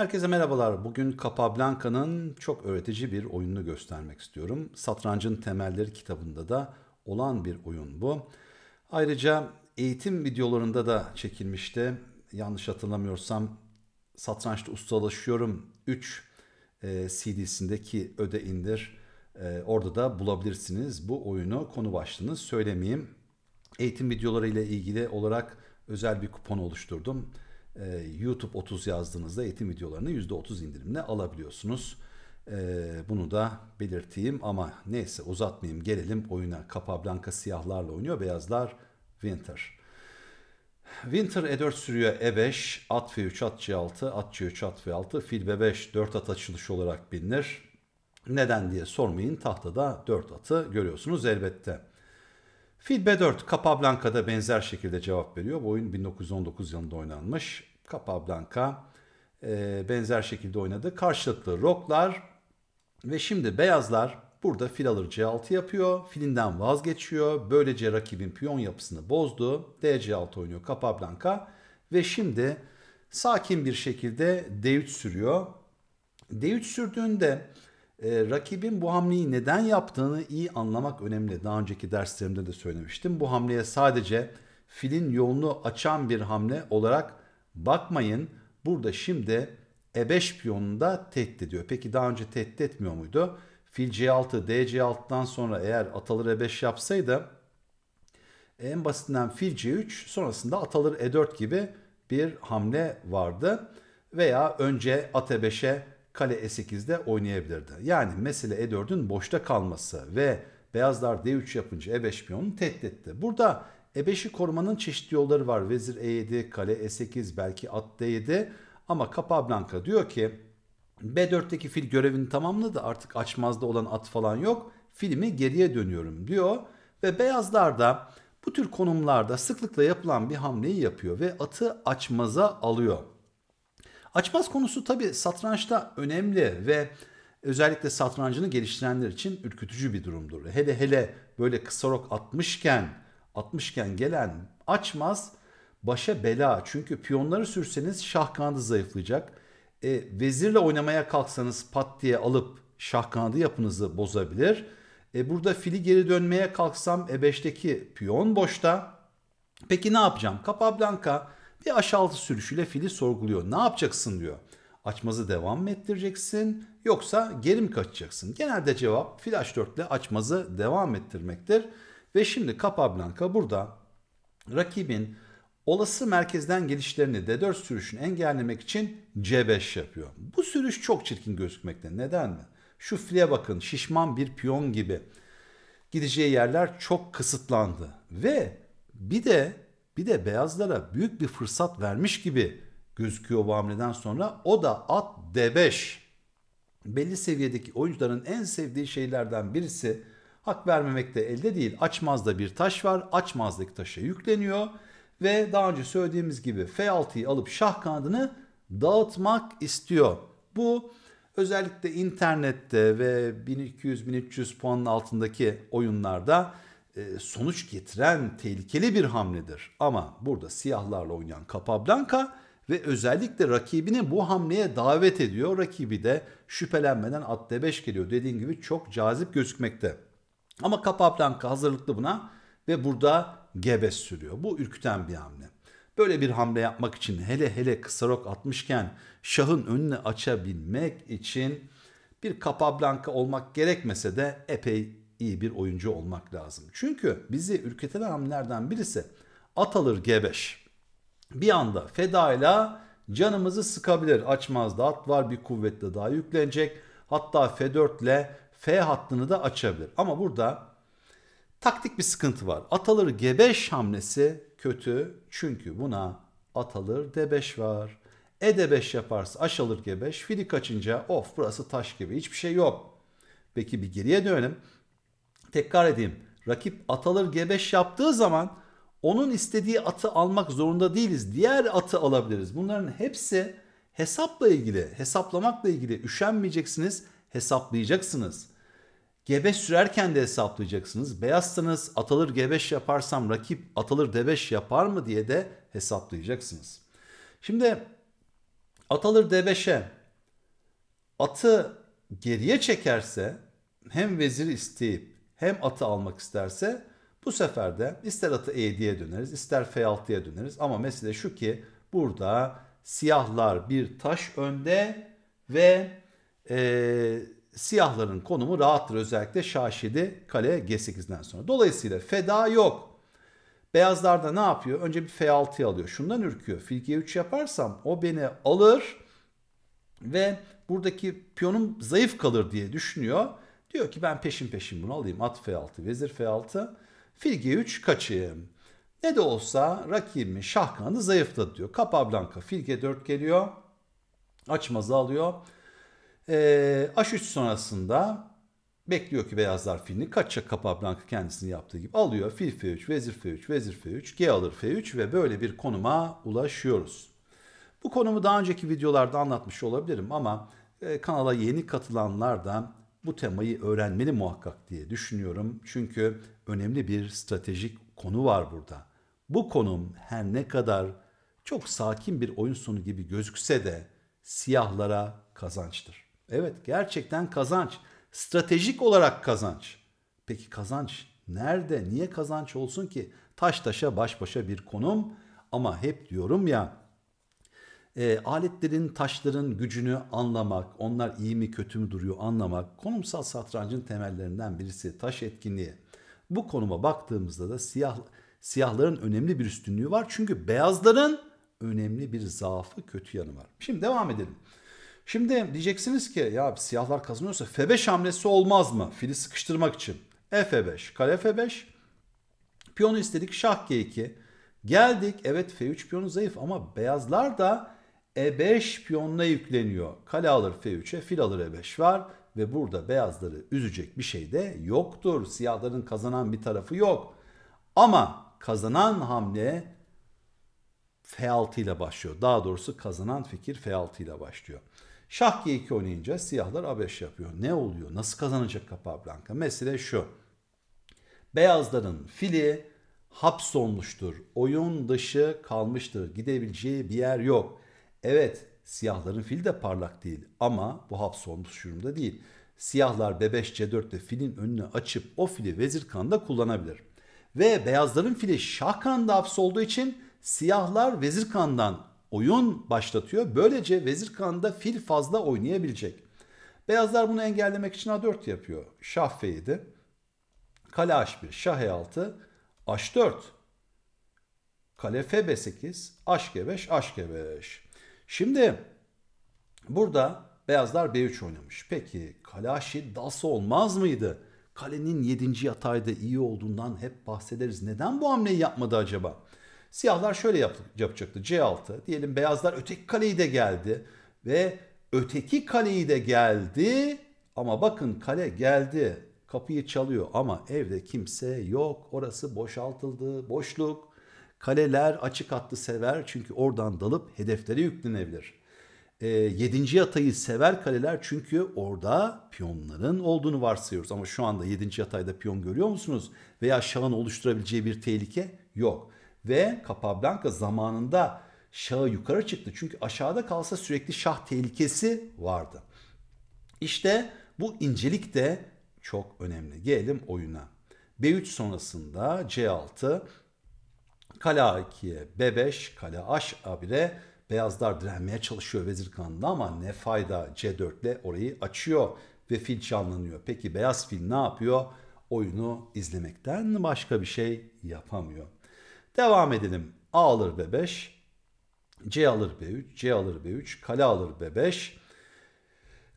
Herkese merhabalar. Bugün Capablanca'nın çok öğretici bir oyununu göstermek istiyorum. Satrancın Temelleri kitabında da olan bir oyun bu. Ayrıca eğitim videolarında da çekilmişti. Yanlış hatırlamıyorsam Satrançta Ustalaşıyorum 3 e, CD'sindeki öde indir. E, orada da bulabilirsiniz bu oyunu. Konu başlığını söylemeyeyim. Eğitim videoları ile ilgili olarak özel bir kupon oluşturdum e, YouTube 30 yazdığınızda eğitim videolarını %30 indirimle alabiliyorsunuz. E, bunu da belirteyim ama neyse uzatmayayım gelelim oyuna. Capablanca siyahlarla oynuyor, beyazlar Winter. Winter E4 sürüyor E5, at F3, at C6, at C3, at F6, fil B5 4 at açılışı olarak bilinir. Neden diye sormayın tahtada 4 atı görüyorsunuz elbette. Fil B4 Capablanca'da benzer şekilde cevap veriyor. Bu oyun 1919 yılında oynanmış. Capablanca e, benzer şekilde oynadı. Karşılıklı roklar ve şimdi beyazlar burada fil alır C6 yapıyor. Filinden vazgeçiyor. Böylece rakibin piyon yapısını bozdu. DC6 oynuyor Capablanca ve şimdi sakin bir şekilde D3 sürüyor. D3 sürdüğünde e, rakibin bu hamleyi neden yaptığını iyi anlamak önemli. Daha önceki derslerimde de söylemiştim. Bu hamleye sadece filin yolunu açan bir hamle olarak Bakmayın burada şimdi E5 piyonunu da tehdit ediyor. Peki daha önce tehdit etmiyor muydu? Fil C6, dc 6dan sonra eğer atalır E5 yapsaydı en basitinden fil C3 sonrasında atalır E4 gibi bir hamle vardı. Veya önce at E5'e kale E8'de oynayabilirdi. Yani mesele E4'ün boşta kalması ve beyazlar D3 yapınca E5 piyonunu tehdit etti. Burada e5'i korumanın çeşitli yolları var. Vezir E7, kale E8, belki at D7 ama Capablanca diyor ki B4'teki fil görevini tamamladı artık açmazda olan at falan yok. Filimi geriye dönüyorum diyor ve beyazlar da bu tür konumlarda sıklıkla yapılan bir hamleyi yapıyor ve atı açmaza alıyor. Açmaz konusu tabi satrançta önemli ve özellikle satrancını geliştirenler için ürkütücü bir durumdur. Hele hele böyle kısa rok atmışken atmışken gelen açmaz başa bela. Çünkü piyonları sürseniz şah kanadı zayıflayacak. E, vezirle oynamaya kalksanız pat diye alıp şah kanadı yapınızı bozabilir. E, burada fili geri dönmeye kalksam E5'teki piyon boşta. Peki ne yapacağım? Capablanca bir aşağı altı sürüşüyle fili sorguluyor. Ne yapacaksın diyor. Açmazı devam mı ettireceksin yoksa geri mi kaçacaksın? Genelde cevap fil H4 ile açmazı devam ettirmektir. Ve şimdi Capablanca burada rakibin olası merkezden gelişlerini D4 sürüşünü engellemek için C5 yapıyor. Bu sürüş çok çirkin gözükmekte. Neden mi? Şu file bakın şişman bir piyon gibi. Gideceği yerler çok kısıtlandı. Ve bir de bir de beyazlara büyük bir fırsat vermiş gibi gözüküyor bu hamleden sonra. O da at D5. Belli seviyedeki oyuncuların en sevdiği şeylerden birisi hak vermemek de elde değil. Açmaz'da bir taş var. açmazlık taşa yükleniyor ve daha önce söylediğimiz gibi F6'yı alıp şah kanadını dağıtmak istiyor. Bu özellikle internette ve 1200-1300 puanın altındaki oyunlarda e, sonuç getiren tehlikeli bir hamledir. Ama burada siyahlarla oynayan Capablanca ve özellikle rakibini bu hamleye davet ediyor. Rakibi de şüphelenmeden at d5 geliyor. Dediğim gibi çok cazip gözükmekte. Ama Capablanca hazırlıklı buna ve burada gebe sürüyor. Bu ürküten bir hamle. Böyle bir hamle yapmak için hele hele kısa rok atmışken şahın önünü açabilmek için bir Capablanca olmak gerekmese de epey iyi bir oyuncu olmak lazım. Çünkü bizi ürketen hamlelerden birisi at alır gebeş. Bir anda fedayla canımızı sıkabilir. Açmazda at var bir kuvvetle daha yüklenecek. Hatta F4 ile F hattını da açabilir. Ama burada taktik bir sıkıntı var. Ataları G5 hamlesi kötü çünkü buna atalır D5 var. E d 5 yaparsa aşalır G5. Fili kaçınca of burası taş gibi hiçbir şey yok. Peki bir geriye dönelim. Tekrar edeyim. Rakip atalır G5 yaptığı zaman onun istediği atı almak zorunda değiliz. Diğer atı alabiliriz. Bunların hepsi hesapla ilgili, hesaplamakla ilgili üşenmeyeceksiniz, hesaplayacaksınız. Gebe sürerken de hesaplayacaksınız. Beyazsanız atılır gebeş yaparsam rakip atılır debeş yapar mı diye de hesaplayacaksınız. Şimdi atılır debeşe atı geriye çekerse hem vezir isteyip hem atı almak isterse bu sefer de ister atı E7'ye döneriz ister F6'ya döneriz. Ama mesele şu ki burada siyahlar bir taş önde ve eee siyahların konumu rahattır özellikle Şaşili kale G8'den sonra. Dolayısıyla feda yok. Beyazlar da ne yapıyor? Önce bir F6'yı alıyor. Şundan ürküyor. Fil G3 yaparsam o beni alır ve buradaki piyonum zayıf kalır diye düşünüyor. Diyor ki ben peşin peşin bunu alayım. At F6, vezir F6, fil G3 kaçayım. Ne de olsa rakibimin şah kanadı zayıfladı diyor. Kapa blanka fil G4 geliyor. Açmazı alıyor. E, ee, H3 sonrasında bekliyor ki beyazlar filini kaçacak kapa blankı kendisini yaptığı gibi alıyor. Fil F3, vezir F3, vezir F3, G alır F3 ve böyle bir konuma ulaşıyoruz. Bu konumu daha önceki videolarda anlatmış olabilirim ama e, kanala yeni katılanlar da bu temayı öğrenmeli muhakkak diye düşünüyorum. Çünkü önemli bir stratejik konu var burada. Bu konum her ne kadar çok sakin bir oyun sonu gibi gözükse de siyahlara kazançtır. Evet gerçekten kazanç. Stratejik olarak kazanç. Peki kazanç nerede? Niye kazanç olsun ki? Taş taşa baş başa bir konum ama hep diyorum ya e, aletlerin, taşların gücünü anlamak, onlar iyi mi kötü mü duruyor anlamak konumsal satrancın temellerinden birisi taş etkinliği. Bu konuma baktığımızda da siyah siyahların önemli bir üstünlüğü var. Çünkü beyazların önemli bir zaafı, kötü yanı var. Şimdi devam edelim. Şimdi diyeceksiniz ki ya siyahlar kazanıyorsa F5 hamlesi olmaz mı? Fili sıkıştırmak için. F5, kale F5. Piyonu istedik şah G2. Geldik evet F3 piyonu zayıf ama beyazlar da E5 piyonuna yükleniyor. Kale alır F3'e fil alır E5 var ve burada beyazları üzecek bir şey de yoktur. Siyahların kazanan bir tarafı yok. Ama kazanan hamle F6 ile başlıyor. Daha doğrusu kazanan fikir F6 ile başlıyor. Şah G2 oynayınca siyahlar A5 yapıyor. Ne oluyor? Nasıl kazanacak Capablanca? Mesele şu. Beyazların fili hapsolmuştur. Oyun dışı kalmıştır. Gidebileceği bir yer yok. Evet siyahların fili de parlak değil ama bu hapsolmuş durumda değil. Siyahlar B5 C4 ve filin önünü açıp o fili vezir kanda kullanabilir. Ve beyazların fili şah kanında hapsolduğu için siyahlar vezir kandan oyun başlatıyor. Böylece Vezir kanında fil fazla oynayabilecek. Beyazlar bunu engellemek için A4 yapıyor. Şah F7, kale H1, şah E6, H4, kale Fb8, aşk G5, aşk G5. Şimdi burada beyazlar B3 oynamış. Peki kale H7 dası olmaz mıydı? Kalenin 7. yatayda iyi olduğundan hep bahsederiz. Neden bu hamleyi yapmadı acaba? Siyahlar şöyle yap yapacaktı. C6 diyelim beyazlar öteki kaleyi de geldi ve öteki kaleyi de geldi ama bakın kale geldi. Kapıyı çalıyor ama evde kimse yok. Orası boşaltıldı. Boşluk. Kaleler açık hattı sever çünkü oradan dalıp hedeflere yüklenebilir. E, yedinci yatayı sever kaleler çünkü orada piyonların olduğunu varsayıyoruz. Ama şu anda yedinci yatayda piyon görüyor musunuz? Veya şahın oluşturabileceği bir tehlike yok. Ve Capablanca zamanında şaha yukarı çıktı. Çünkü aşağıda kalsa sürekli şah tehlikesi vardı. İşte bu incelik de çok önemli. Gelelim oyuna. B3 sonrasında C6, kale A2'ye B5, kale H1'e beyazlar direnmeye çalışıyor vezir kanında ama ne fayda C4 ile orayı açıyor ve fil canlanıyor. Peki beyaz fil ne yapıyor? Oyunu izlemekten başka bir şey yapamıyor. Devam edelim. A alır B5. C alır B3. C alır B3. Kale alır B5.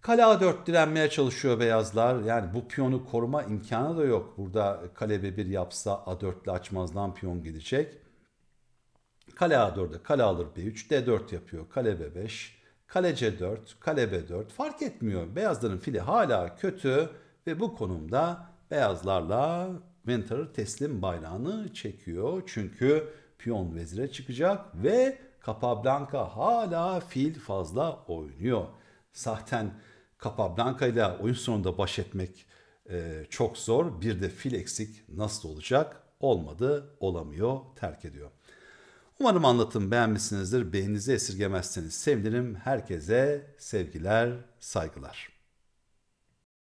Kale A4 direnmeye çalışıyor beyazlar. Yani bu piyonu koruma imkanı da yok. Burada kale B1 yapsa A4 ile açmazdan piyon gelecek. Kale A4'e kale alır B3. D4 yapıyor. Kale B5. Kale C4. Kale B4. Fark etmiyor. Beyazların fili hala kötü ve bu konumda beyazlarla Winter teslim bayrağını çekiyor. Çünkü piyon vezire çıkacak ve Capablanca hala fil fazla oynuyor. Zaten Capablanca ile oyun sonunda baş etmek e, çok zor. Bir de fil eksik nasıl olacak? Olmadı, olamıyor, terk ediyor. Umarım anlatım beğenmişsinizdir. Beğeninizi esirgemezseniz sevinirim. Herkese sevgiler, saygılar.